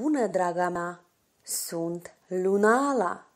bună, draga mea! Sunt Lunala!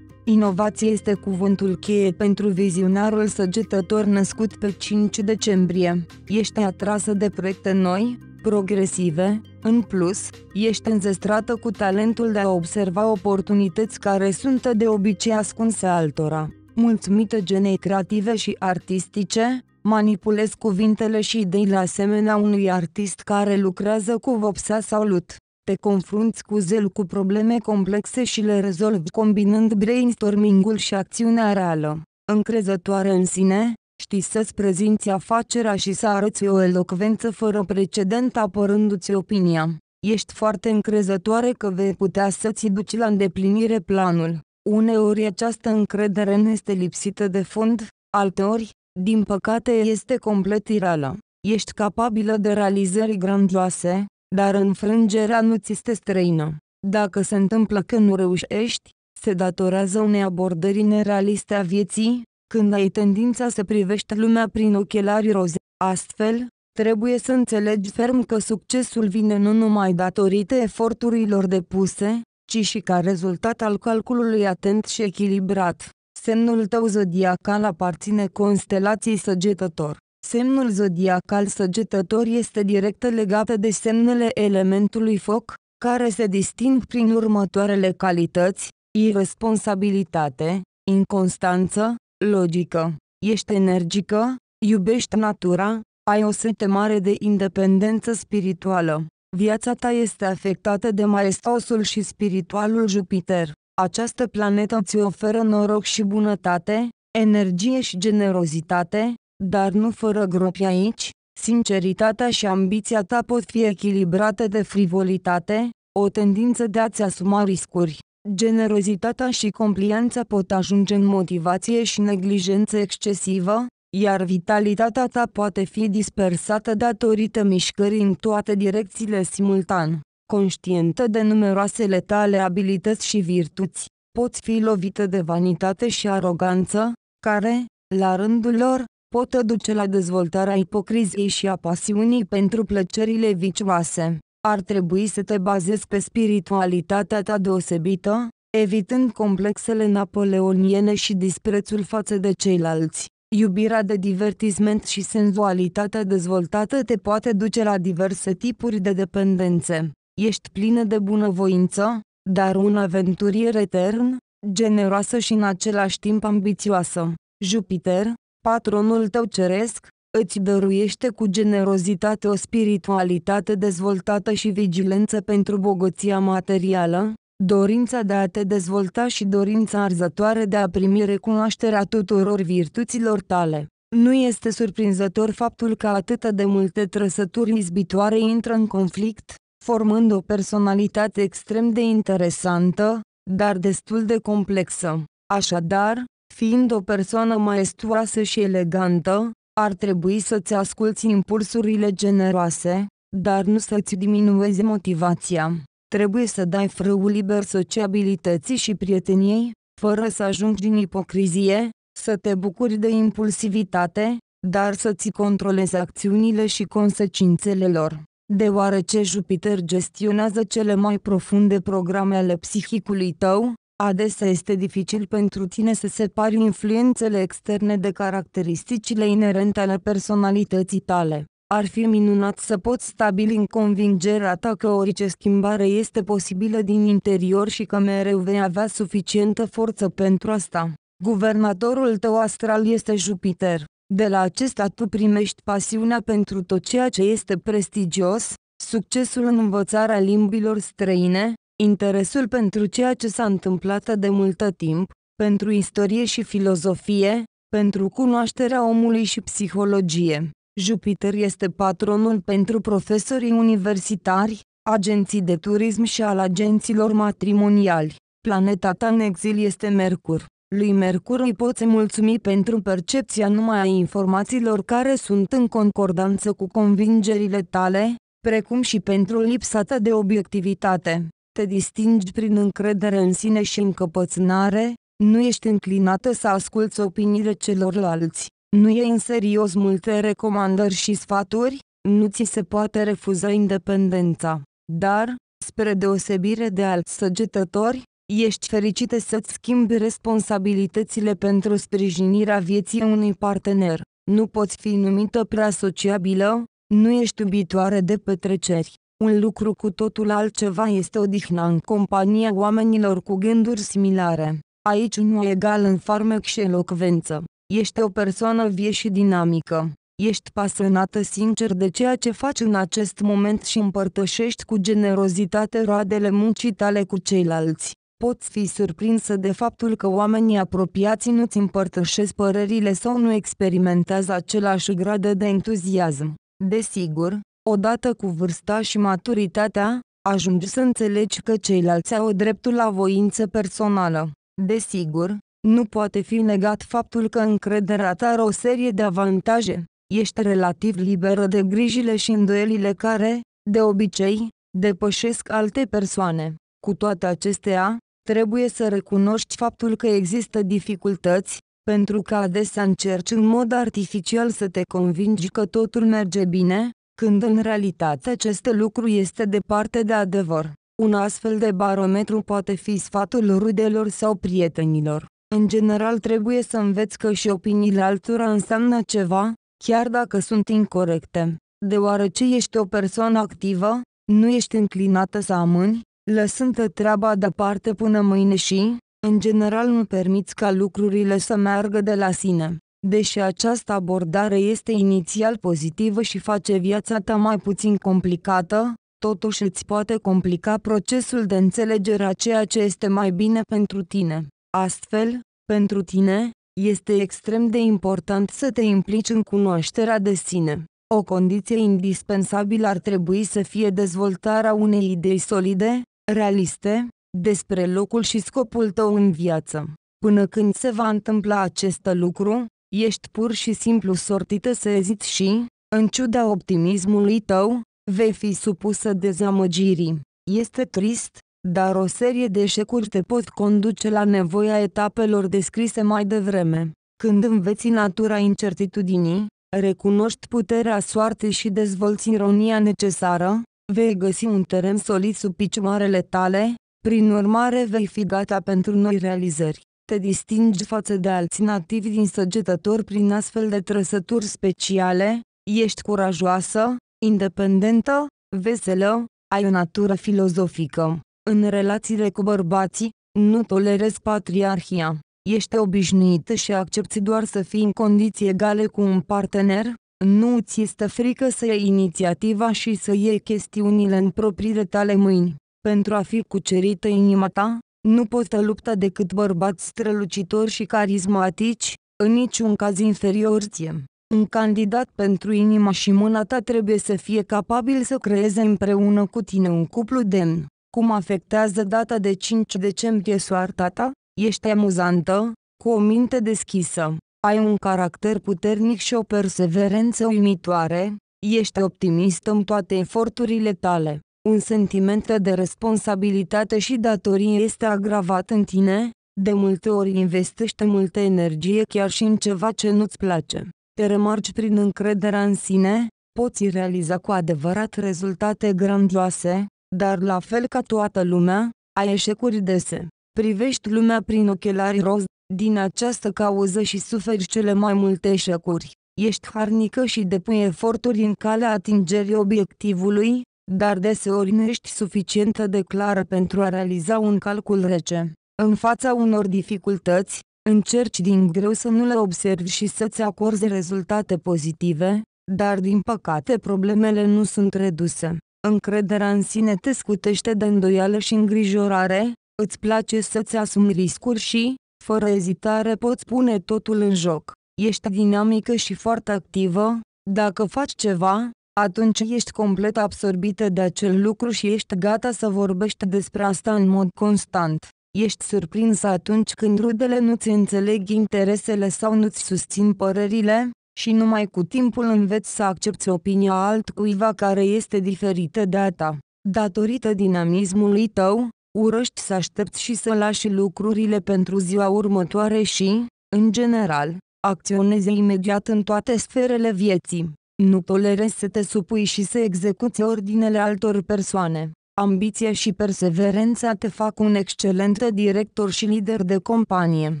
Inovație este cuvântul cheie pentru vizionarul săgetător născut pe 5 decembrie. Ești atrasă de proiecte noi, progresive, în plus, ești înzestrată cu talentul de a observa oportunități care sunt de obicei ascunse altora. Mulțumită genei creative și artistice, manipulez cuvintele și ideile asemenea unui artist care lucrează cu vopsea sau lut. Te confrunți cu zel cu probleme complexe și le rezolvi combinând brainstorming-ul și acțiunea reală. Încrezătoare în sine, știi să-ți prezinți afacerea și să arăți o elocvență fără precedent apărându-ți opinia. Ești foarte încrezătoare că vei putea să-ți duci la îndeplinire planul. Uneori această încredere nu este lipsită de fond, alteori, din păcate este complet irală. Ești capabilă de realizări grandioase, dar înfrângerea nu ți este străină. Dacă se întâmplă că nu reușești, se datorează unei abordări nerealiste a vieții, când ai tendința să privești lumea prin ochelari roze. Astfel, trebuie să înțelegi ferm că succesul vine nu numai datorită eforturilor depuse, ci și ca rezultat al calculului atent și echilibrat. Semnul tău zodiacal aparține constelației săgetător. Semnul zodiacal săgetător este direct legat de semnele elementului foc, care se disting prin următoarele calități, irresponsabilitate, inconstanță, logică. Ești energică, iubești natura, ai o sete mare de independență spirituală. Viața ta este afectată de maestosul și spiritualul Jupiter. Această planetă îți oferă noroc și bunătate, energie și generozitate, dar nu fără gropi aici, sinceritatea și ambiția ta pot fi echilibrate de frivolitate, o tendință de a-ți asuma riscuri. Generozitatea și complianța pot ajunge în motivație și neglijență excesivă, iar vitalitatea ta poate fi dispersată datorită mișcării în toate direcțiile simultan. Conștientă de numeroasele tale abilități și virtuți, poți fi lovită de vanitate și aroganță, care, la rândul lor, pot aduce la dezvoltarea ipocriziei și a pasiunii pentru plăcerile vicioase. Ar trebui să te bazezi pe spiritualitatea ta deosebită, evitând complexele napoleoniene și disprețul față de ceilalți. Iubirea de divertisment și senzualitatea dezvoltată te poate duce la diverse tipuri de dependențe. Ești plină de bunăvoință, dar un aventurier etern, generoasă și în același timp ambițioasă. Jupiter, patronul tău ceresc, îți dăruiește cu generozitate o spiritualitate dezvoltată și vigilență pentru bogăția materială, dorința de a te dezvolta și dorința arzătoare de a primi recunoașterea tuturor virtuților tale. Nu este surprinzător faptul că atât de multe trăsături izbitoare intră în conflict, formând o personalitate extrem de interesantă, dar destul de complexă. Așadar, fiind o persoană maestuoasă și elegantă, ar trebui să-ți asculți impulsurile generoase, dar nu să-ți diminuezi motivația. Trebuie să dai frâul liber sociabilității și prieteniei, fără să ajungi în ipocrizie, să te bucuri de impulsivitate, dar să-ți controlezi acțiunile și consecințele lor deoarece Jupiter gestionează cele mai profunde programe ale psihicului tău, adesea este dificil pentru tine să separi influențele externe de caracteristicile inerente ale personalității tale. Ar fi minunat să poți stabili în convingerea ta că orice schimbare este posibilă din interior și că mereu vei avea suficientă forță pentru asta. Guvernatorul tău astral este Jupiter. De la acesta tu primești pasiunea pentru tot ceea ce este prestigios, succesul în învățarea limbilor străine, interesul pentru ceea ce s-a întâmplat de multă timp, pentru istorie și filozofie, pentru cunoașterea omului și psihologie. Jupiter este patronul pentru profesorii universitari, agenții de turism și al agenților matrimoniali. Planeta ta în exil este Mercur. Lui Mercur îi poți mulțumi pentru percepția numai a informațiilor care sunt în concordanță cu convingerile tale, precum și pentru lipsa ta de obiectivitate. Te distingi prin încredere în sine și încăpățânare, nu ești înclinată să asculți opiniile celorlalți, nu e în serios multe recomandări și sfaturi, nu ți se poate refuza independența. Dar, spre deosebire de alți săgetători, Ești fericită să-ți schimbi responsabilitățile pentru sprijinirea vieții unui partener. Nu poți fi numită prea sociabilă, nu ești iubitoare de petreceri. Un lucru cu totul altceva este odihna în compania oamenilor cu gânduri similare. Aici nu e egal în farmec și elocvență. Ești o persoană vie și dinamică. Ești pasionată sincer de ceea ce faci în acest moment și împărtășești cu generozitate roadele muncii tale cu ceilalți poți fi surprinsă de faptul că oamenii apropiați nu-ți împărtășesc părerile sau nu experimentează același grad de entuziasm. Desigur, odată cu vârsta și maturitatea, ajungi să înțelegi că ceilalți au dreptul la voință personală. Desigur, nu poate fi negat faptul că încrederea ta are o serie de avantaje. Ești relativ liberă de grijile și îndoielile care, de obicei, depășesc alte persoane. Cu toate acestea, trebuie să recunoști faptul că există dificultăți, pentru că adesea încerci în mod artificial să te convingi că totul merge bine, când în realitate acest lucru este departe de adevăr. Un astfel de barometru poate fi sfatul rudelor sau prietenilor. În general trebuie să înveți că și opiniile altora înseamnă ceva, chiar dacă sunt incorrecte. Deoarece ești o persoană activă, nu ești înclinată să amâni, lăsând treaba departe până mâine și, în general nu permiți ca lucrurile să meargă de la sine. Deși această abordare este inițial pozitivă și face viața ta mai puțin complicată, totuși îți poate complica procesul de înțelegere a ceea ce este mai bine pentru tine. Astfel, pentru tine, este extrem de important să te implici în cunoașterea de sine. O condiție indispensabilă ar trebui să fie dezvoltarea unei idei solide, realiste, despre locul și scopul tău în viață. Până când se va întâmpla acest lucru, ești pur și simplu sortită să eziți și, în ciuda optimismului tău, vei fi supusă dezamăgirii. Este trist, dar o serie de eșecuri te pot conduce la nevoia etapelor descrise mai devreme. Când înveți natura incertitudinii, recunoști puterea soartei și dezvolți ironia necesară, Vei găsi un teren solid sub picioarele tale, prin urmare vei fi gata pentru noi realizări. Te distingi față de alți nativi din săgetători prin astfel de trăsături speciale, ești curajoasă, independentă, veselă, ai o natură filozofică. În relațiile cu bărbații, nu tolerezi patriarhia. Ești obișnuită și accepti doar să fii în condiții egale cu un partener, nu ți este frică să iei inițiativa și să iei chestiunile în propriile tale mâini. Pentru a fi cucerită inima ta, nu poți da lupta decât bărbați strălucitori și carismatici, în niciun caz inferior ție. Un candidat pentru inima și mâna ta trebuie să fie capabil să creeze împreună cu tine un cuplu demn. Cum afectează data de 5 decembrie soarta ta? Ești amuzantă, cu o minte deschisă, ai un caracter puternic și o perseverență uimitoare, ești optimist în toate eforturile tale. Un sentiment de responsabilitate și datorie este agravat în tine, de multe ori investește multă energie chiar și în ceva ce nu-ți place. Te remarci prin încrederea în sine, poți realiza cu adevărat rezultate grandioase, dar la fel ca toată lumea, ai eșecuri dese. Privești lumea prin ochelari roz, din această cauză și suferi cele mai multe eșecuri, ești harnică și depui eforturi în calea atingerii obiectivului, dar deseori nu ești suficientă de clară pentru a realiza un calcul rece. În fața unor dificultăți, încerci din greu să nu le observi și să-ți acorzi rezultate pozitive, dar din păcate problemele nu sunt reduse. Încrederea în sine te scutește de îndoială și îngrijorare, îți place să-ți asumi riscuri și, fără ezitare poți pune totul în joc. Ești dinamică și foarte activă, dacă faci ceva, atunci ești complet absorbită de acel lucru și ești gata să vorbești despre asta în mod constant. Ești surprinsă atunci când rudele nu-ți înțeleg interesele sau nu-ți susțin părerile, și numai cu timpul înveți să accepti opinia altcuiva care este diferită de a ta. Datorită dinamismului tău, urăști să aștepți și să lași lucrurile pentru ziua următoare și, în general, acționezi imediat în toate sferele vieții. Nu tolerezi să te supui și să execuți ordinele altor persoane. Ambiția și perseverența te fac un excelent director și lider de companie.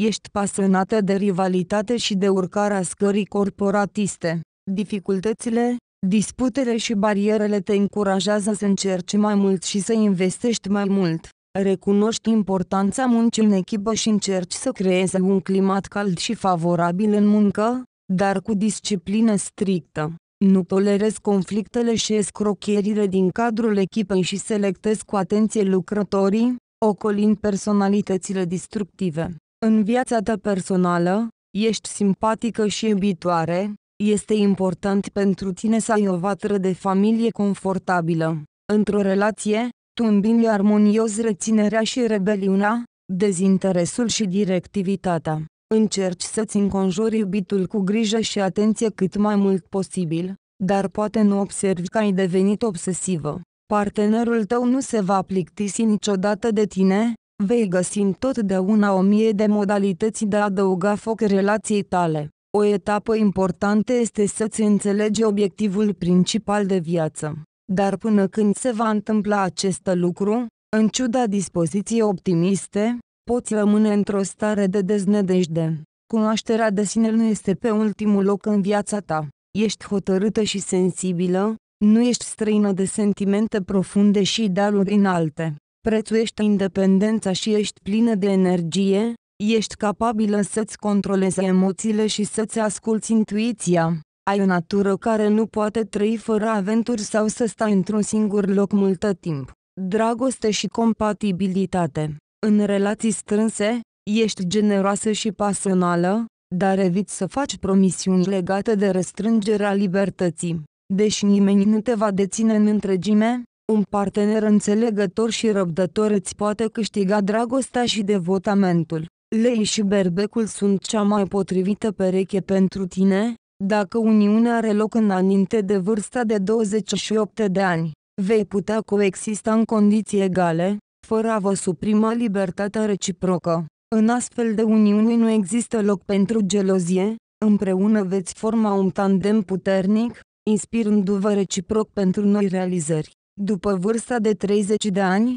Ești pasionată de rivalitate și de urcarea scării corporatiste. Dificultățile, Disputele și barierele te încurajează să încerci mai mult și să investești mai mult. Recunoști importanța muncii în echipă și încerci să creezi un climat cald și favorabil în muncă, dar cu disciplină strictă. Nu tolerezi conflictele și escrocherile din cadrul echipei și selectezi cu atenție lucrătorii, ocolind personalitățile destructive. În viața ta personală, ești simpatică și iubitoare, este important pentru tine să ai o vatră de familie confortabilă. Într-o relație, tu îmbini armonios reținerea și rebeliunea, dezinteresul și directivitatea. Încerci să-ți înconjori iubitul cu grijă și atenție cât mai mult posibil, dar poate nu observi că ai devenit obsesivă. Partenerul tău nu se va plictisi niciodată de tine, vei găsi întotdeauna o mie de modalități de a adăuga foc relației tale. O etapă importantă este să-ți înțelegi obiectivul principal de viață. Dar până când se va întâmpla acest lucru, în ciuda dispoziției optimiste, poți rămâne într-o stare de deznădejde. Cunoașterea de sine nu este pe ultimul loc în viața ta. Ești hotărâtă și sensibilă, nu ești străină de sentimente profunde și idealuri înalte. Prețuiești independența și ești plină de energie, Ești capabilă să-ți controlezi emoțiile și să-ți asculți intuiția. Ai o natură care nu poate trăi fără aventuri sau să stai într-un singur loc multă timp. Dragoste și compatibilitate. În relații strânse, ești generoasă și pasională, dar eviți să faci promisiuni legate de restrângerea libertății. Deși nimeni nu te va deține în întregime, un partener înțelegător și răbdător îți poate câștiga dragostea și devotamentul lei și berbecul sunt cea mai potrivită pereche pentru tine, dacă uniunea are loc înainte de vârsta de 28 de ani. Vei putea coexista în condiții egale, fără a vă suprima libertatea reciprocă. În astfel de uniuni nu există loc pentru gelozie, împreună veți forma un tandem puternic, inspirându-vă reciproc pentru noi realizări. După vârsta de 30 de ani,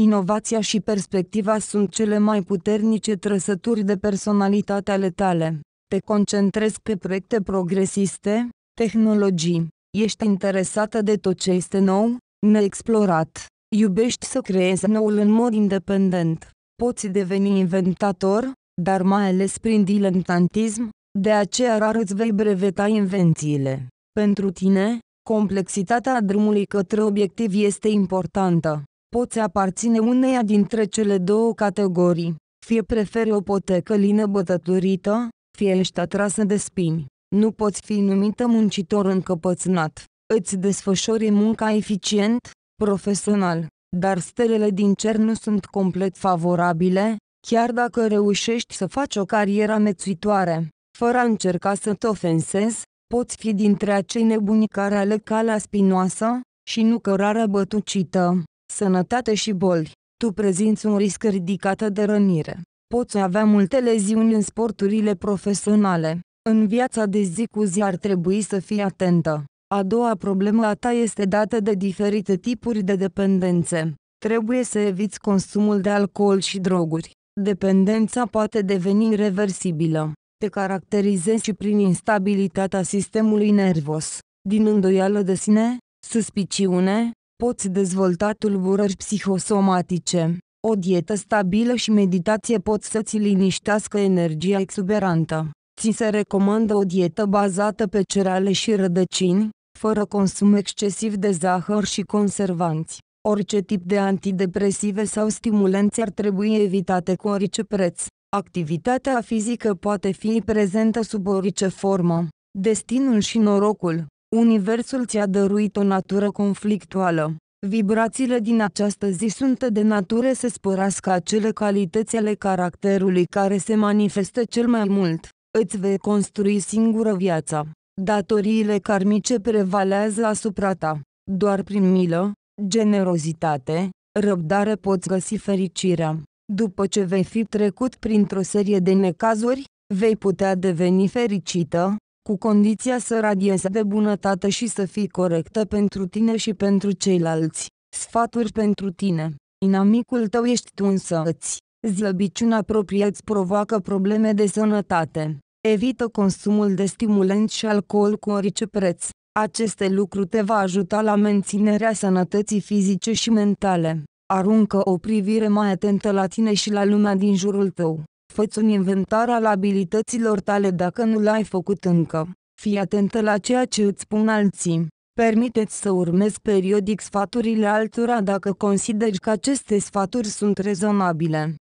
Inovația și perspectiva sunt cele mai puternice trăsături de personalitate ale tale. Te concentrezi pe proiecte progresiste, tehnologii. Ești interesată de tot ce este nou, neexplorat. Iubești să creezi noul în mod independent. Poți deveni inventator, dar mai ales prin dilentantism, de aceea rar îți vei breveta invențiile. Pentru tine, complexitatea drumului către obiectiv este importantă poți aparține uneia dintre cele două categorii. Fie preferi o lină bătătorită, fie ești atrasă de spini. Nu poți fi numită muncitor încăpățânat. Îți desfășori munca eficient, profesional, dar stelele din cer nu sunt complet favorabile, chiar dacă reușești să faci o carieră mețuitoare. Fără a încerca să te ofensezi, poți fi dintre acei nebuni care aleg calea spinoasă și nu cărarea bătucită sănătate și boli. Tu prezinți un risc ridicat de rănire. Poți avea multe leziuni în sporturile profesionale. În viața de zi cu zi ar trebui să fii atentă. A doua problemă a ta este dată de diferite tipuri de dependențe. Trebuie să eviți consumul de alcool și droguri. Dependența poate deveni reversibilă. Te caracterizezi și prin instabilitatea sistemului nervos, din îndoială de sine, suspiciune, poți dezvolta tulburări psihosomatice. O dietă stabilă și meditație pot să-ți liniștească energia exuberantă. Ți se recomandă o dietă bazată pe cereale și rădăcini, fără consum excesiv de zahăr și conservanți. Orice tip de antidepresive sau stimulanți ar trebui evitate cu orice preț. Activitatea fizică poate fi prezentă sub orice formă. Destinul și norocul Universul ți-a dăruit o natură conflictuală. Vibrațiile din această zi sunt de natură să spărească acele calități ale caracterului care se manifestă cel mai mult. Îți vei construi singură viața. Datoriile karmice prevalează asupra ta. Doar prin milă, generozitate, răbdare poți găsi fericirea. După ce vei fi trecut printr-o serie de necazuri, vei putea deveni fericită, cu condiția să radiezi de bunătate și să fii corectă pentru tine și pentru ceilalți. Sfaturi pentru tine. Inamicul tău ești tu însă îți. Zlăbiciunea proprie îți provoacă probleme de sănătate. Evită consumul de stimulant și alcool cu orice preț. Aceste lucruri te va ajuta la menținerea sănătății fizice și mentale. Aruncă o privire mai atentă la tine și la lumea din jurul tău. Făți un inventar al abilităților tale dacă nu l-ai făcut încă. Fii atentă la ceea ce îți spun alții. Permiteți să urmezi periodic sfaturile altora dacă consideri că aceste sfaturi sunt rezonabile.